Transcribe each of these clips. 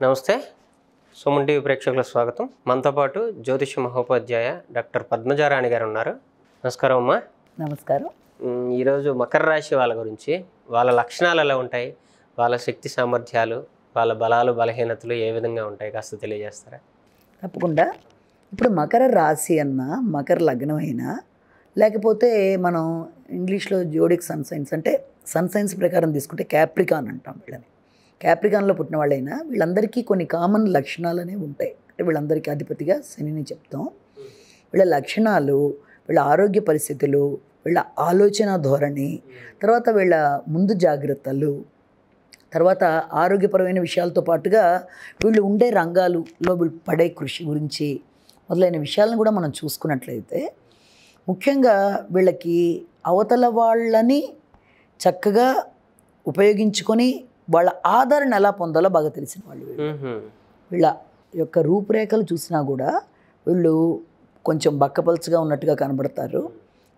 నమస్తే సుమన్ టీవీ ప్రేక్షకుల స్వాగతం మనతో పాటు జ్యోతిష మహోపాధ్యాయ డాక్టర్ పద్మజారాణి గారు ఉన్నారు నమస్కారం అమ్మా నమస్కారం ఈరోజు మకర రాశి వాళ్ళ గురించి వాళ్ళ లక్షణాలు ఎలా ఉంటాయి వాళ్ళ శక్తి సామర్థ్యాలు వాళ్ళ బలాలు బలహీనతలు ఏ విధంగా ఉంటాయి కాస్త తెలియజేస్తారా తప్పకుండా ఇప్పుడు మకర రాశి అన్నా మకర లగ్నం అయినా లేకపోతే మనం ఇంగ్లీష్లో జోడిక్ సన్సైన్స్ అంటే సన్సైన్స్ ప్రకారం తీసుకుంటే క్యాప్రికాన్ అంటాం వీళ్ళని క్యాప్రికాన్లో పుట్టిన వాళ్ళైనా వీళ్ళందరికీ కొన్ని కామన్ లక్షణాలు అనేవి ఉంటాయి అంటే వీళ్ళందరికీ అధిపతిగా శనిని చెప్తాం వీళ్ళ లక్షణాలు వీళ్ళ ఆరోగ్య పరిస్థితులు వీళ్ళ ఆలోచన ధోరణి తర్వాత వీళ్ళ ముందు జాగ్రత్తలు తర్వాత ఆరోగ్యపరమైన విషయాలతో పాటుగా వీళ్ళు ఉండే రంగాలులో వీళ్ళు పడే కృషి గురించి మొదలైన విషయాలను కూడా మనం చూసుకున్నట్లయితే ముఖ్యంగా వీళ్ళకి అవతల వాళ్ళని చక్కగా ఉపయోగించుకొని వాళ్ళ ఆదరణ ఎలా పొందాలో బాగా తెలిసిన వాళ్ళు వీళ్ళ యొక్క రూపురేఖలు చూసినా కూడా వీళ్ళు కొంచెం బక్కపలుచగా ఉన్నట్టుగా కనబడతారు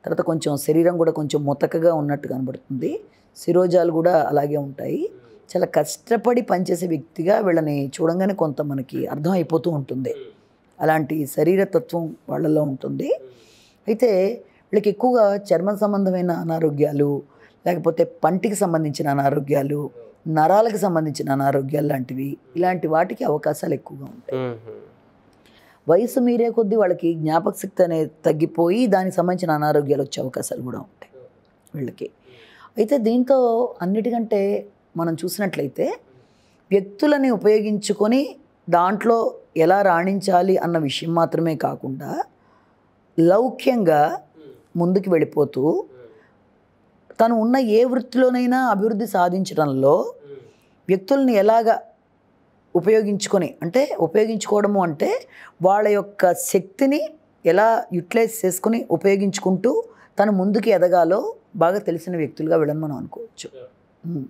తర్వాత కొంచెం శరీరం కూడా కొంచెం ముతకగా ఉన్నట్టు కనబడుతుంది శిరోజాలు కూడా అలాగే ఉంటాయి చాలా కష్టపడి పనిచేసే వ్యక్తిగా వీళ్ళని చూడంగానే కొంత మనకి అర్థం అయిపోతూ ఉంటుంది అలాంటి శరీరతత్వం వాళ్ళలో ఉంటుంది అయితే వీళ్ళకి ఎక్కువగా చర్మ సంబంధమైన అనారోగ్యాలు లేకపోతే పంటికి సంబంధించిన అనారోగ్యాలు నరాలకు సంబంధించిన అనారోగ్యాలు లాంటివి ఇలాంటి వాటికి అవకాశాలు ఎక్కువగా ఉంటాయి వయసు మీరే కొద్దీ వాళ్ళకి జ్ఞాపక శక్తి అనేది తగ్గిపోయి దానికి సంబంధించిన అనారోగ్యాలు వచ్చే అవకాశాలు కూడా ఉంటాయి వీళ్ళకి అయితే దీంతో అన్నిటికంటే మనం చూసినట్లయితే వ్యక్తులని ఉపయోగించుకొని దాంట్లో ఎలా రాణించాలి అన్న విషయం మాత్రమే కాకుండా లౌక్యంగా ముందుకు వెళ్ళిపోతూ తను ఉన్న ఏ వృత్తిలోనైనా అభివృద్ధి సాధించడంలో వ్యక్తుల్ని ఎలాగ ఉపయోగించుకొని అంటే ఉపయోగించుకోవడము అంటే వాళ్ళ యొక్క శక్తిని ఎలా యూటిలైజ్ చేసుకుని ఉపయోగించుకుంటూ తను ముందుకు ఎదగాలో బాగా తెలిసిన వ్యక్తులుగా వీళ్ళని మనం అనుకోవచ్చు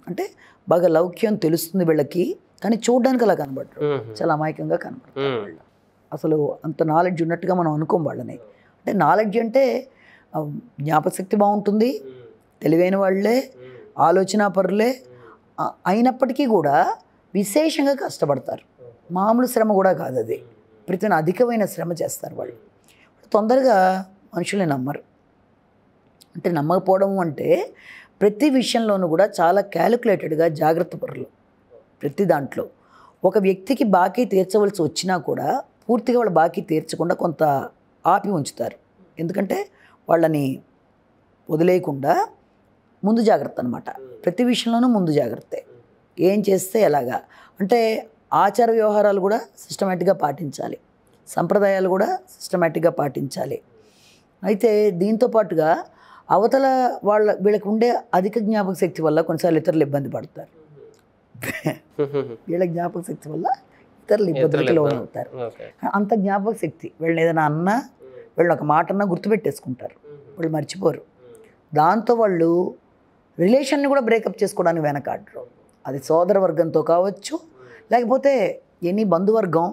అంటే బాగా లౌక్యం తెలుస్తుంది వీళ్ళకి కానీ చూడడానికి అలా కనబడరు చాలా అమాయకంగా కనబడతారు వాళ్ళు అసలు అంత నాలెడ్జ్ ఉన్నట్టుగా మనం అనుకోం వాళ్ళని అంటే నాలెడ్జ్ అంటే జ్ఞాపకశక్తి బాగుంటుంది తెలివైన వాళ్ళే ఆలోచన పరులే అయినప్పటికీ కూడా విశేషంగా కష్టపడతారు మామూలు శ్రమ కూడా కాదు అది ప్రతి అధికమైన శ్రమ చేస్తారు వాళ్ళు తొందరగా మనుషుల్ని నమ్మరు అంటే నమ్మకపోవడం అంటే ప్రతి విషయంలోనూ కూడా చాలా క్యాలిక్యులేటెడ్గా జాగ్రత్త పరులు ప్రతి దాంట్లో ఒక వ్యక్తికి బాకీ తీర్చవలసి వచ్చినా కూడా పూర్తిగా వాళ్ళు బాకీ తీర్చకుండా కొంత ఆపి ఉంచుతారు ఎందుకంటే వాళ్ళని వదిలేయకుండా ముందు జాగ్రత్త అనమాట ప్రతి విషయంలోనూ ముందు జాగ్రత్తే ఏం చేస్తే ఎలాగా అంటే ఆచార వ్యవహారాలు కూడా సిస్టమేటిక్గా పాటించాలి సంప్రదాయాలు కూడా సిస్టమేటిక్గా పాటించాలి అయితే దీంతో పాటుగా అవతల వాళ్ళ వీళ్ళకి ఉండే అధిక జ్ఞాపక శక్తి వల్ల కొన్నిసార్లు ఇతరులు ఇబ్బంది పడతారు వీళ్ళ జ్ఞాపక శక్తి వల్ల ఇతరులు ఇబ్బందులకి అవుతారు అంత జ్ఞాపక శక్తి వీళ్ళని ఏదైనా అన్నా వీళ్ళు ఒక మాట అన్నా గుర్తుపెట్టేసుకుంటారు వాళ్ళు మర్చిపోరు దాంతో వాళ్ళు రిలేషన్ని కూడా బ్రేకప్ చేసుకోవడానికి వెనకాడరు అది సోదర వర్గంతో కావచ్చు లేకపోతే ఎన్ని బంధువర్గం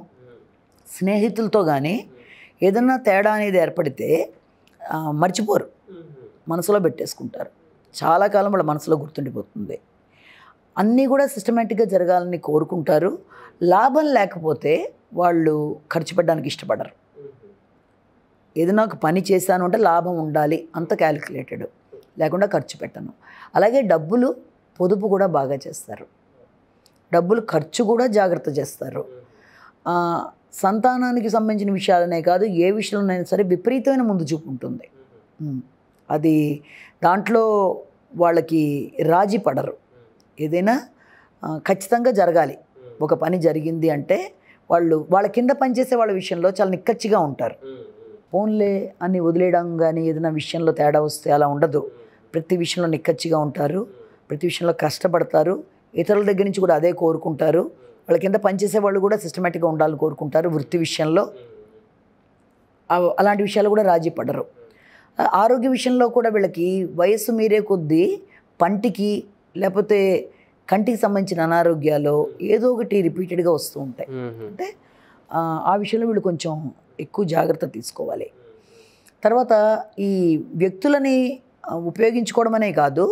స్నేహితులతో కానీ ఏదన్నా తేడా అనేది ఏర్పడితే మర్చిపోరు మనసులో పెట్టేసుకుంటారు చాలా కాలం వాళ్ళ మనసులో గుర్తుండిపోతుంది అన్నీ కూడా సిస్టమేటిక్గా జరగాలని కోరుకుంటారు లాభం లేకపోతే వాళ్ళు ఖర్చు పెట్టడానికి ఇష్టపడరు ఏదైనా ఒక పని చేశాను అంటే లాభం ఉండాలి అంత క్యాలిక్యులేటెడ్ లేకుండా ఖర్చు పెట్టను అలాగే డబ్బులు పొదుపు కూడా బాగా చేస్తారు డబ్బులు ఖర్చు కూడా జాగ్రత్త చేస్తారు సంతానానికి సంబంధించిన విషయాలనే కాదు ఏ విషయంలోనైనా సరే విపరీతమైన ముందు చూపు ఉంటుంది అది దాంట్లో వాళ్ళకి రాజీ పడరు ఏదైనా ఖచ్చితంగా జరగాలి ఒక పని జరిగింది అంటే వాళ్ళు వాళ్ళ కింద పనిచేసే వాళ్ళ విషయంలో చాలా నిక్కచ్చిగా ఉంటారు ఫోన్లే అని వదిలేయడం కానీ ఏదైనా విషయంలో తేడా వస్తే అలా ఉండదు ప్రతి విషయంలో నిక్కచ్చిగా ఉంటారు ప్రతి విషయంలో కష్టపడతారు ఇతరుల దగ్గర నుంచి కూడా అదే కోరుకుంటారు వాళ్ళ కింద పనిచేసే వాళ్ళు కూడా సిస్టమేటిక్గా ఉండాలని కోరుకుంటారు వృత్తి విషయంలో అలాంటి విషయాలు కూడా రాజీ పడరు ఆరోగ్య విషయంలో కూడా వీళ్ళకి వయస్సు మీరే కొద్దీ పంటికి లేకపోతే కంటికి సంబంధించిన అనారోగ్యాలు ఏదో ఒకటి రిపీటెడ్గా వస్తూ ఉంటాయి అంటే ఆ విషయంలో వీళ్ళు కొంచెం ఎక్కువ జాగ్రత్త తీసుకోవాలి తర్వాత ఈ వ్యక్తులని ఉపయోగించుకోవడం కాదు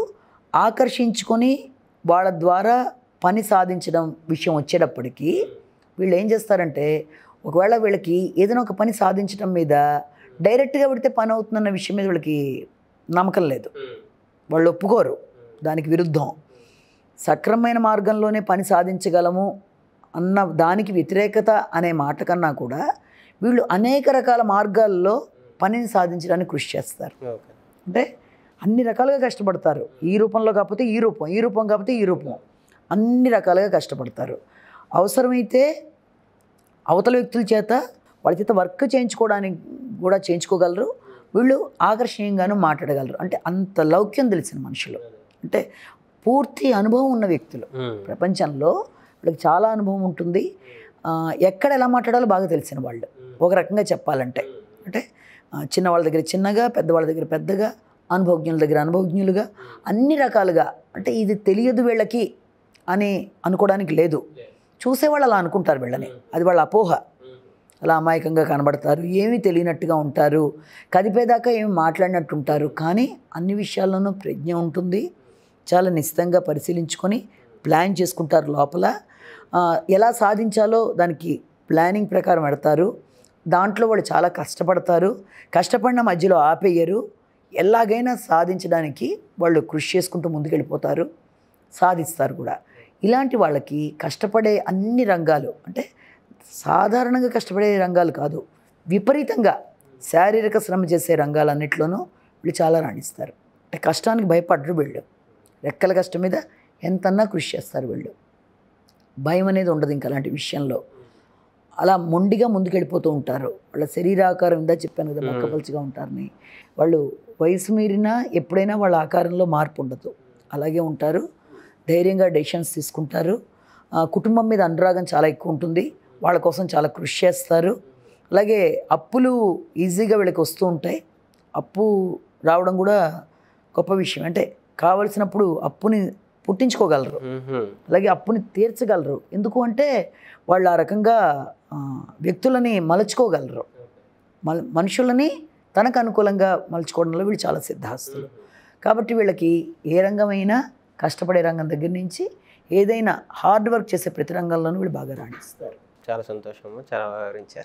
ఆకర్షించుకొని వాళ్ళ ద్వారా పని సాధించడం విషయం వచ్చేటప్పటికీ వీళ్ళు ఏం చేస్తారంటే ఒకవేళ వీళ్ళకి ఏదైనా ఒక పని సాధించడం మీద డైరెక్ట్గా పెడితే పని అవుతుందన్న విషయం మీద వీళ్ళకి నమ్మకం లేదు వాళ్ళు ఒప్పుకోరు దానికి విరుద్ధం సక్రమైన మార్గంలోనే పని సాధించగలము అన్న దానికి వ్యతిరేకత అనే మాట కన్నా కూడా వీళ్ళు అనేక రకాల మార్గాల్లో పనిని సాధించడానికి కృషి చేస్తారు అంటే అన్ని రకాలుగా కష్టపడతారు ఈ రూపంలో కాకపోతే ఈ రూపం ఈ రూపం కాకపోతే ఈ రూపం అన్ని రకాలుగా కష్టపడతారు అవసరమైతే అవతల వ్యక్తుల చేత వాళ్ళ చేత వర్క్ చేయించుకోవడానికి కూడా చేయించుకోగలరు వీళ్ళు ఆకర్షణీయంగాను మాట్లాడగలరు అంటే అంత లౌక్యం తెలిసిన మనుషులు అంటే పూర్తి అనుభవం ఉన్న వ్యక్తులు ప్రపంచంలో వీళ్ళకి చాలా అనుభవం ఉంటుంది ఎక్కడ ఎలా మాట్లాడాలో బాగా తెలిసిన వాళ్ళు ఒక రకంగా చెప్పాలంటే అంటే చిన్నవాళ్ళ దగ్గర చిన్నగా పెద్దవాళ్ళ దగ్గర పెద్దగా అనుభవజ్ఞుల దగ్గర అనుభవజ్ఞులుగా అన్ని రకాలుగా అంటే ఇది తెలియదు వీళ్ళకి అని అనుకోవడానికి లేదు చూసేవాళ్ళు అలా అనుకుంటారు వీళ్ళని అది వాళ్ళ అపోహ అలా అమాయకంగా కనబడతారు ఏమీ తెలియనట్టుగా ఉంటారు కదిపేదాకా ఏమి మాట్లాడినట్టు ఉంటారు కానీ అన్ని విషయాల్లోనూ ప్రజ్ఞ ఉంటుంది చాలా నిశ్చితంగా పరిశీలించుకొని ప్లాన్ చేసుకుంటారు లోపల ఎలా సాధించాలో దానికి ప్లానింగ్ ప్రకారం పెడతారు దాంట్లో వాళ్ళు చాలా కష్టపడతారు కష్టపడిన మధ్యలో ఆపేయరు ఎలాగైనా సాధించడానికి వాళ్ళు కృషి చేసుకుంటూ ముందుకెళ్ళిపోతారు సాధిస్తారు కూడా ఇలాంటి వాళ్ళకి కష్టపడే అన్ని రంగాలు అంటే సాధారణంగా కష్టపడే రంగాలు కాదు విపరీతంగా శారీరక శ్రమ చేసే రంగాలన్నింటిలోనూ వీళ్ళు చాలా రాణిస్తారు అంటే కష్టానికి భయపడరు వీళ్ళు రెక్కల కష్టం మీద ఎంతన్నా కృషి చేస్తారు వీళ్ళు భయం అనేది ఉండదు ఇంకా అలాంటి విషయంలో అలా మొండిగా ముందుకెళ్ళిపోతూ ఉంటారు వాళ్ళ శరీరాకారం ఇందా చెప్పాను కదా మొక్కపలిచిగా ఉంటారని వాళ్ళు వయసు మీరినా ఎప్పుడైనా వాళ్ళ ఆకారంలో మార్పు ఉండదు అలాగే ఉంటారు ధైర్యంగా డెసిషన్స్ తీసుకుంటారు కుటుంబం మీద అనురాగం చాలా ఎక్కువ ఉంటుంది వాళ్ళ కోసం చాలా కృషి చేస్తారు అలాగే అప్పులు ఈజీగా వీళ్ళకి వస్తూ ఉంటాయి అప్పు రావడం కూడా గొప్ప విషయం అంటే కావలసినప్పుడు అప్పుని పుట్టించుకోగలరు అలాగే అప్పుని తీర్చగలరు ఎందుకు అంటే వాళ్ళు ఆ రకంగా వ్యక్తులని మలుచుకోగలరు మల్ మనుషులని తనకు అనుకూలంగా మలుచుకోవడంలో వీళ్ళు చాలా సిద్ధాస్తులు కాబట్టి వీళ్ళకి ఏ రంగమైనా కష్టపడే రంగం దగ్గర నుంచి ఏదైనా హార్డ్ వర్క్ చేసే ప్రతి రంగంలోనూ వీళ్ళు బాగా రాణిస్తారు చాలా సంతోషము చాలా వివరించారు